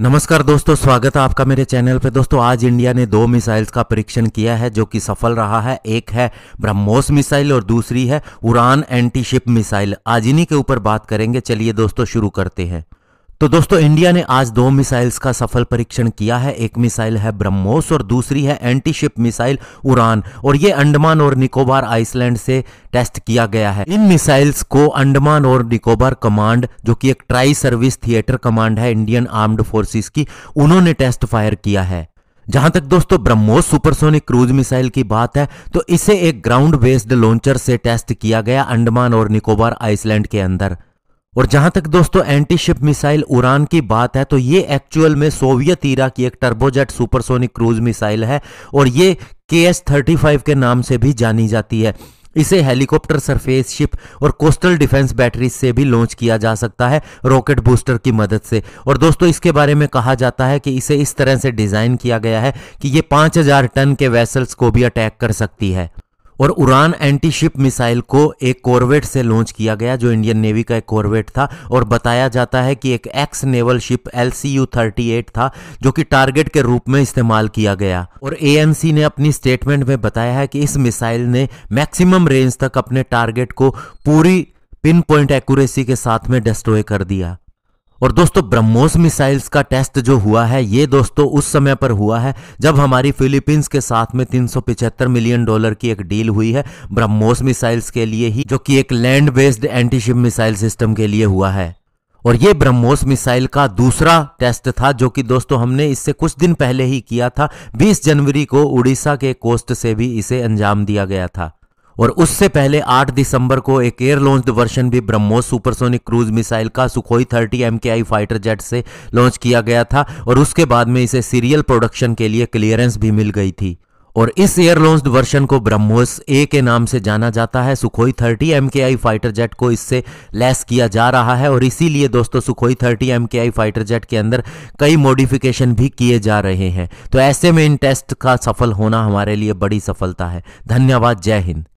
नमस्कार दोस्तों स्वागत है आपका मेरे चैनल पे दोस्तों आज इंडिया ने दो मिसाइल्स का परीक्षण किया है जो कि सफल रहा है एक है ब्रह्मोस मिसाइल और दूसरी है उड़ान एंटीशिप मिसाइल आज इन्हीं के ऊपर बात करेंगे चलिए दोस्तों शुरू करते हैं तो दोस्तों इंडिया ने आज दो मिसाइल्स का सफल परीक्षण किया है एक मिसाइल है ब्रह्मोस और दूसरी है एंटी शिप मिसाइल उड़ान और ये अंडमान और निकोबार आइसलैंड से टेस्ट किया गया है इन मिसाइल्स को अंडमान और निकोबार कमांड जो कि एक ट्राई सर्विस थिएटर कमांड है इंडियन आर्म्ड फोर्सेस की उन्होंने टेस्ट फायर किया है जहां तक दोस्तों ब्रह्मोस सुपरसोनिक क्रूज मिसाइल की बात है तो इसे एक ग्राउंड बेस्ड लॉन्चर से टेस्ट किया गया अंडमान और निकोबार आइसलैंड के अंदर और जहां तक दोस्तों एंटी शिप मिसाइल उड़ान की बात है तो ये एक्चुअल में सोवियत ईरा की एक टर्बोजेट सुपरसोनिक क्रूज मिसाइल है और ये के एस थर्टी फाइव के नाम से भी जानी जाती है इसे हेलीकॉप्टर सरफेस शिप और कोस्टल डिफेंस बैटरी से भी लॉन्च किया जा सकता है रॉकेट बूस्टर की मदद से और दोस्तों इसके बारे में कहा जाता है कि इसे इस तरह से डिज़ाइन किया गया है कि ये 5000 टन के वेसल्स को भी अटैक कर सकती है और उड़ान एंटी शिप मिसाइल को एक कॉरवेट से लॉन्च किया गया जो इंडियन नेवी का एक कॉरवेट था और बताया जाता है कि एक ex naval ship L C U thirty eight था जो कि टारगेट के रूप में इस्तेमाल किया गया और ए एम सी ने अपनी स्टेटमेंट में बताया है कि इस मिसाइल ने मैक्सिमम रेंज तक अपने टारगेट को पूरी पिन पॉइंट एक्यूरेसी के साथ में डिस्ट्रॉय कर दिया और दोस्तों ब्रह्मोस मिसाइल्स का टेस्ट जो हुआ है ये दोस्तों उस समय पर हुआ है जब हमारी फिलीपींस के साथ में तीन मिलियन डॉलर की एक डील हुई है ब्रह्मोस मिसाइल्स के लिए ही जो कि एक land based antiship missile system के लिए हुआ है और ये ब्रह्मोस मिसाइल का दूसरा टेस्ट था जो कि दोस्तों हमने इससे कुछ दिन पहले ही किया था 20 जनवरी को उड़ीसा के कोस्ट से भी इसे अंजाम दिया गया था और उससे पहले 8 दिसंबर को एक एयर लॉन्च वर्षन भी ब्रह्मोस सुपरसोनिक क्रूज मिसाइल का सुखोई 30 एम फाइटर जेट से लॉन्च किया गया था और उसके बाद में इसे सीरियल प्रोडक्शन के लिए क्लियरेंस भी मिल गई थी और इस एयर लॉन्च वर्षन को ब्रह्मोस ए के नाम से जाना जाता है सुखोई 30 एम फाइटर जेट को इससे लैस किया जा रहा है और इसीलिए दोस्तों सुखोई 30 एम फाइटर जेट के अंदर कई मॉडिफिकेशन भी किए जा रहे हैं तो ऐसे में इन टेस्ट का सफल होना हमारे लिए बड़ी सफलता है धन्यवाद जय हिंद